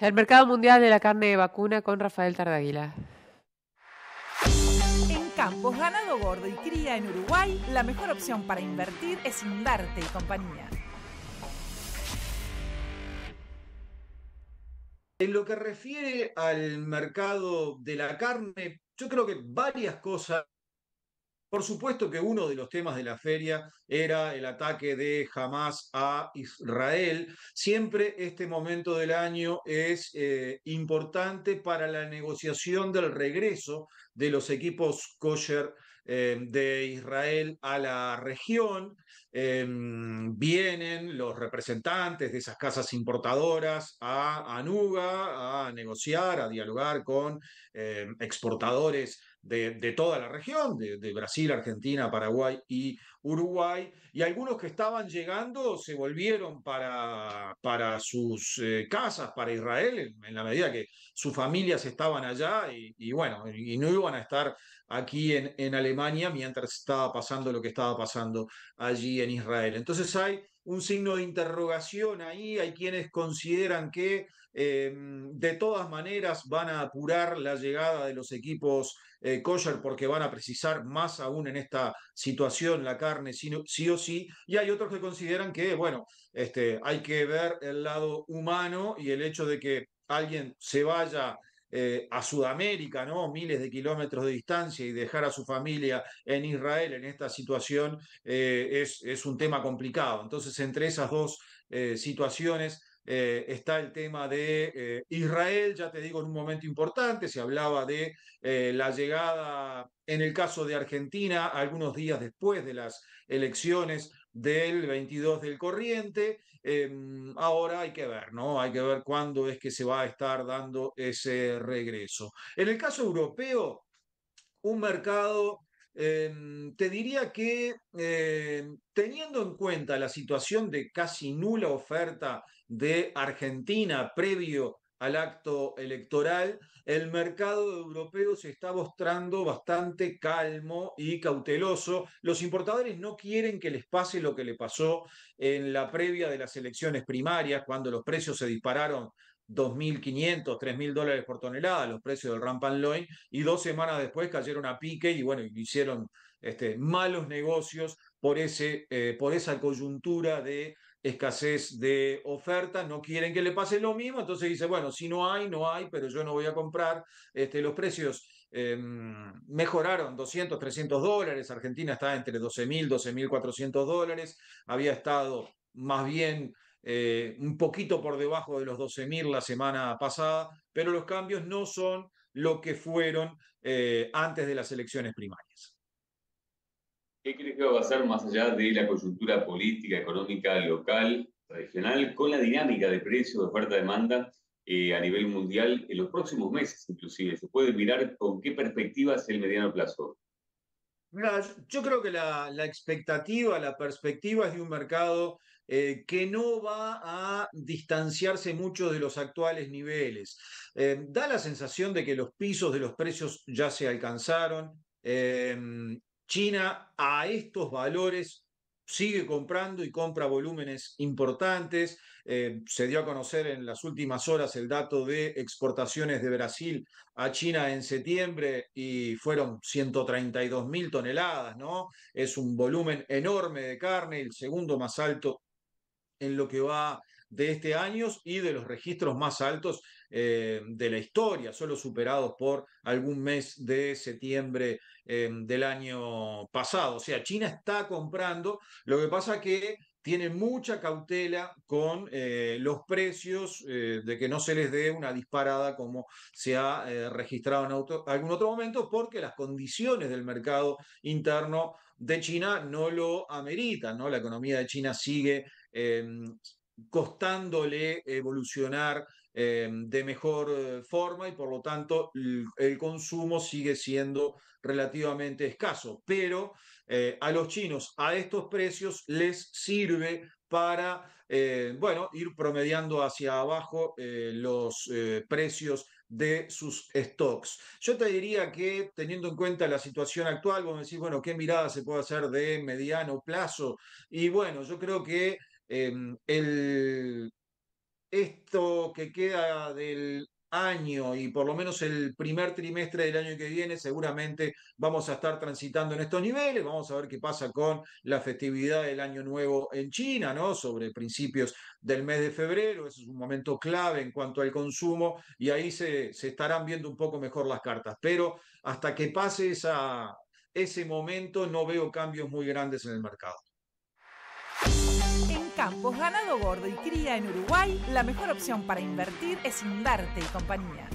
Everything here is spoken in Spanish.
El mercado mundial de la carne de vacuna con Rafael Tardaguila. En Campos Ganado Gordo y Cría en Uruguay, la mejor opción para invertir es Indarte y compañía. En lo que refiere al mercado de la carne, yo creo que varias cosas por supuesto que uno de los temas de la feria era el ataque de Hamas a Israel. Siempre este momento del año es eh, importante para la negociación del regreso de los equipos kosher eh, de Israel a la región. Em, vienen los representantes de esas casas importadoras a Anuga a negociar, a dialogar con em, exportadores de, toda la región, de, Brasil, Argentina, Paraguay y Uruguay, y algunos que estaban llegando se volvieron para, para sus eh, casas, para Israel, en, la medida que sus familias estaban allá y, bueno, y no iban a estar aquí en Alemania mientras estaba pasando lo que estaba pasando allí en Israel. Entonces hay un signo de interrogación ahí. Hay quienes consideran que em, de todas maneras van a apurar la llegada de los equipos eh, kosher porque van a precisar más aún en esta situación la carne sí, sí, o sí. Y hay otros que consideran que, bueno, este, hay que ver el lado humano y el hecho de que alguien se vaya eh, a Sudamérica, ¿no? Miles de kilómetros de distancia y dejar a su familia en Israel en esta situación eh, es, un tema complicado. Entonces, entre esas dos eh, situaciones está el tema de Israel, ya te digo, en un momento importante, se hablaba de la llegada, en el caso de Argentina, algunos días después de las elecciones del 22 del corriente. Em, ahora hay que ver, ¿no? Hay que ver cuándo es que se va a estar dando ese regreso. En el caso europeo, un mercado em, te diría que em, teniendo en cuenta la situación de casi nula oferta de Argentina previo al acto electoral, el mercado europeo se está mostrando bastante calmo y cauteloso. Los importadores no quieren que les pase lo que le pasó en la previa de las elecciones primarias, cuando los precios se dispararon 2.500, 3.000 dólares por tonelada, los precios del Rampant Loin, y dos semanas después cayeron a pique y bueno, hicieron este, malos negocios por, ese, eh, por esa coyuntura de escasez de oferta, no quieren que le pase lo mismo, entonces dice, bueno, si no hay, no hay, pero yo no voy a comprar. Este, los precios em, mejoraron 200, 300 dólares, Argentina está entre 12.000, 12.400 dólares, había estado más bien eh, un poquito por debajo de los 12.000 la semana pasada, pero los cambios no son lo que fueron eh, antes de las elecciones primarias. ¿Qué crees que va a pasar más allá de la coyuntura política, económica, local, tradicional, con la dinámica de precios, de oferta-demanda eh, a nivel mundial en los próximos meses inclusive? ¿Se puede mirar con qué perspectivas el mediano plazo? Mira, yo creo que la, expectativa, la perspectiva es de un mercado eh, que no va a distanciarse mucho de los actuales niveles. Eh, da la sensación de que los pisos de los precios ya se alcanzaron. China a estos valores sigue comprando y compra volúmenes importantes. Eh, se dio a conocer en las últimas horas el dato de exportaciones de Brasil a China en septiembre y fueron 132 mil toneladas, ¿no? Es un volumen enorme de carne, el segundo más alto en lo que va de este año y de los registros más altos eh, de la historia, solo superados por algún mes de septiembre em, del año pasado. O sea, China está comprando, lo que pasa que tiene mucha cautela con eh, los precios, eh, de que no se les dé una disparada como se ha registrado en algún otro momento, porque las condiciones del mercado interno de China no lo ameritan, ¿no? La economía de China sigue em, costándole evolucionar em, de mejor eh, forma y por lo tanto el, consumo sigue siendo relativamente escaso. Pero eh, a los chinos a estos precios les sirve para, eh, bueno, ir promediando hacia abajo los precios de sus stocks. Yo te diría que teniendo en cuenta la situación actual, vos me decís, bueno, ¿qué mirada se puede hacer de mediano plazo? Y bueno, yo creo que Em, el, esto que queda del año y por lo menos el primer trimestre del año que viene seguramente vamos a estar transitando en estos niveles, vamos a ver qué pasa con la festividad del año nuevo en China, ¿no? Sobre principios del mes de febrero, eso es un momento clave en cuanto al consumo y ahí se, se estarán viendo un poco mejor las cartas, pero hasta que pase esa, ese momento no veo cambios muy grandes en el mercado campos, ganado gordo y cría en Uruguay, la mejor opción para invertir es Indarte y compañía.